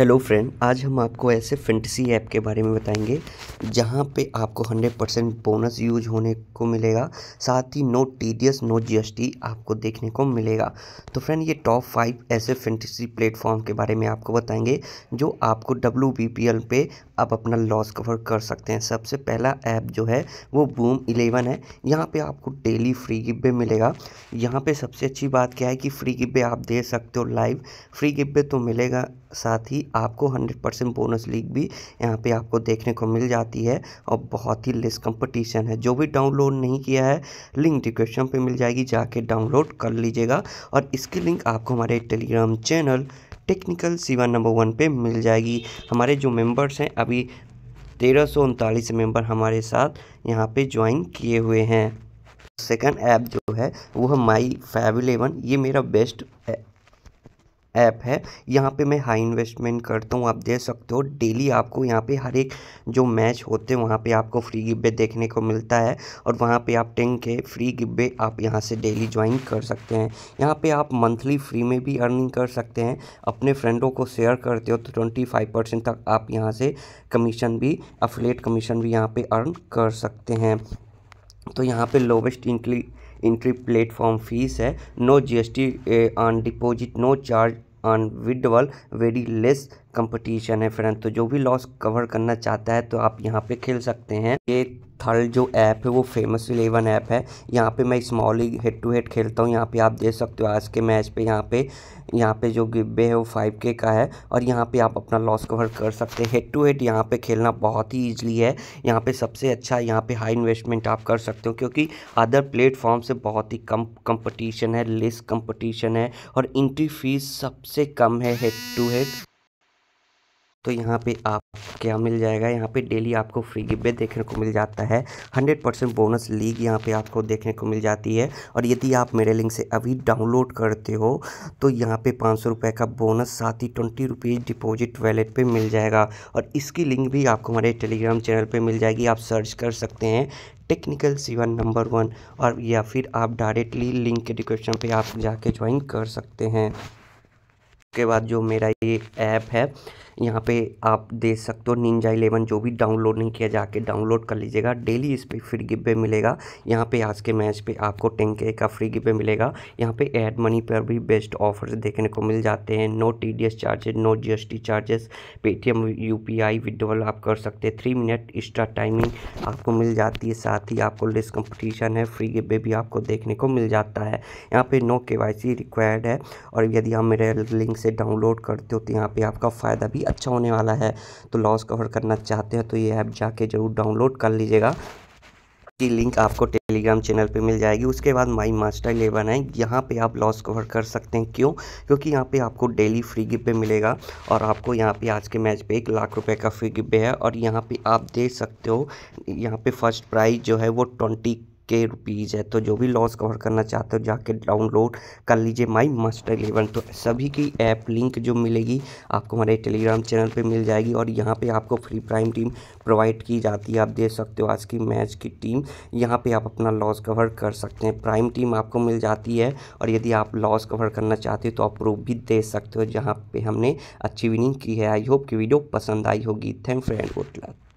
hello friend आज हम आपको ऐसे फेंटसी ऐप के बारे में बताएंगे जहां पे आपको 100 परसेंट बोनस यूज होने को मिलेगा साथ ही नो टी नो जीएसटी आपको देखने को मिलेगा तो फ्रेंड ये टॉप फाइव ऐसे फेंटसी प्लेटफॉर्म के बारे में आपको बताएंगे जो आपको डब्ल्यू पे आप अपना लॉस कवर कर सकते हैं सबसे पहला ऐप जो है वो बूम इलेवन है यहाँ पर आपको डेली फ्री गिब्बे मिलेगा यहाँ पर सबसे अच्छी बात क्या है कि फ्री गिब्बे आप दे सकते हो लाइव फ्री गिब्बे तो मिलेगा साथ ही आपको 100 परसेंट बोनस लीग भी यहाँ पे आपको देखने को मिल जाती है और बहुत ही लेस कंपटीशन है जो भी डाउनलोड नहीं किया है लिंक डिस्क्रिप्शन पे मिल जाएगी जाके डाउनलोड कर लीजिएगा और इसकी लिंक आपको हमारे Telegram channel technical Sewa number one पे मिल जाएगी हमारे जो मेम्बर्स हैं अभी तेरह सौ उनतालीस हमारे साथ यहाँ पर ज्वाइन किए हुए हैं सेकेंड ऐप जो है वो है माई फाइव इलेवन ये मेरा बेस्ट ऐप है यहाँ पे मैं हाई इन्वेस्टमेंट करता हूँ आप देख सकते हो डेली आपको यहाँ पे हर एक जो मैच होते हैं वहाँ पे आपको फ्री गिब्बे देखने को मिलता है और वहाँ पे आप टेन के फ्री गिब्बे आप यहाँ से डेली ज्वाइन कर सकते हैं यहाँ पे आप मंथली फ्री में भी अर्निंग कर सकते हैं अपने फ्रेंडों को शेयर करते हो तो ट्वेंटी फाइव परसेंट तक आप यहाँ से कमीशन भी अफिलेट कमीशन भी यहाँ पर अर्न कर सकते हैं तो यहाँ पर लोवेस्ट इंक्ली इंट्री प्लेटफॉर्म फीस है no G S T on deposit no charge on withdrawal very less competition है फ्रेंड तो जो भी लॉस कवर करना चाहता है तो आप यहाँ पे खेल सकते हैं ये थर्ड जो ऐप है वो फेमस इलेवन ऐप है यहाँ पे मैं स्मॉल ही हेड टू हेड खेलता हूँ यहाँ पे आप देख सकते हो आज के मैच पे यहाँ पे यहाँ पे जो गिब्बे है वो फाइव के का है और यहाँ पे आप अपना लॉस कवर कर सकते हैं हेड टू हेड यहाँ पे खेलना बहुत ही ईजली है यहाँ पे सबसे अच्छा यहाँ पे हाई इन्वेस्टमेंट आप कर सकते हो क्योंकि अदर प्लेटफॉर्म से बहुत ही कम कंपटीशन है लेस कंपटीशन है और इंट्री फीस सबसे कम है हेड टू हेड तो यहाँ पे आप क्या मिल जाएगा यहाँ पे डेली आपको फ्री गिब्बे देखने को मिल जाता है 100 परसेंट बोनस लीग यहाँ पे आपको देखने को मिल जाती है और यदि आप मेरे लिंक से अभी डाउनलोड करते हो तो यहाँ पे पाँच सौ का बोनस साथ ही ट्वेंटी रुपीज़ डिपोजिट वैलेट पे मिल जाएगा और इसकी लिंक भी आपको हमारे टेलीग्राम चैनल पर मिल जाएगी आप सर्च कर सकते हैं टेक्निकल सीवन नंबर वन और या फिर आप डायरेक्टली लिंक के डिस्क्रिप्शन पर आप जाके ज्वाइन कर सकते हैं उसके बाद जो मेरा ये ऐप है यहाँ पे आप देख सकते हो निंजा इलेवन जो भी डाउनलोड नहीं किया जाके डाउनलोड कर लीजिएगा डेली इस पर फ्री गिब्बे मिलेगा यहाँ पे आज के मैच पे आपको टेन के का फ्री गिब्बे मिलेगा यहाँ पे एड मनी पर भी बेस्ट ऑफर्स देखने को मिल जाते हैं no T D S charges no G S T charges Paytm U P I withdrawal आप कर सकते हैं थ्री मिनट एक्स्ट्रा टाइमिंग आपको मिल जाती है साथ ही आपको लेस कंपटिशन है फ्री गिब्बे भी आपको देखने को मिल जाता है यहाँ पर नो के वाई सी रिक्वायर्ड है और यदि आप मेरे लिंक से डाउनलोड करते हो तो यहाँ पे आपका फ़ायदा भी अच्छा होने वाला है तो लॉस कवर करना चाहते हो तो ये ऐप जाके ज़रूर डाउनलोड कर लीजिएगा की लिंक आपको टेलीग्राम चैनल पे मिल जाएगी उसके बाद माई मास्टर इलेवन है यहाँ पे आप लॉस कवर कर सकते हैं क्यों क्योंकि यहाँ पे आपको डेली फ्री गिफ्ट पे मिलेगा और आपको यहाँ पे आज के मैच पे एक लाख रुपए का फ्री गिफ्ट है और यहाँ पे आप देख सकते हो यहाँ पे फर्स्ट प्राइज जो है वो ट्वेंटी के रुपीज़ है तो जो भी लॉस कवर करना चाहते हो जाके डाउनलोड कर लीजिए माई मास्टर इलेवन तो सभी की ऐप लिंक जो मिलेगी आपको हमारे टेलीग्राम चैनल पर मिल जाएगी और यहाँ पर आपको फ्री प्राइम टीम प्रोवाइड की जाती है आप देख सकते हो आज की मैच की टीम यहाँ पर आप अपना लॉस कवर कर सकते हैं प्राइम टीम आपको मिल जाती है और यदि आप लॉस कवर करना चाहते हो तो आप प्रूफ भी दे सकते हो जहाँ पर हमने अच्छी विनिंग की है आई होप की वीडियो पसंद आई होगी थैंक फ्रेंड गुड लक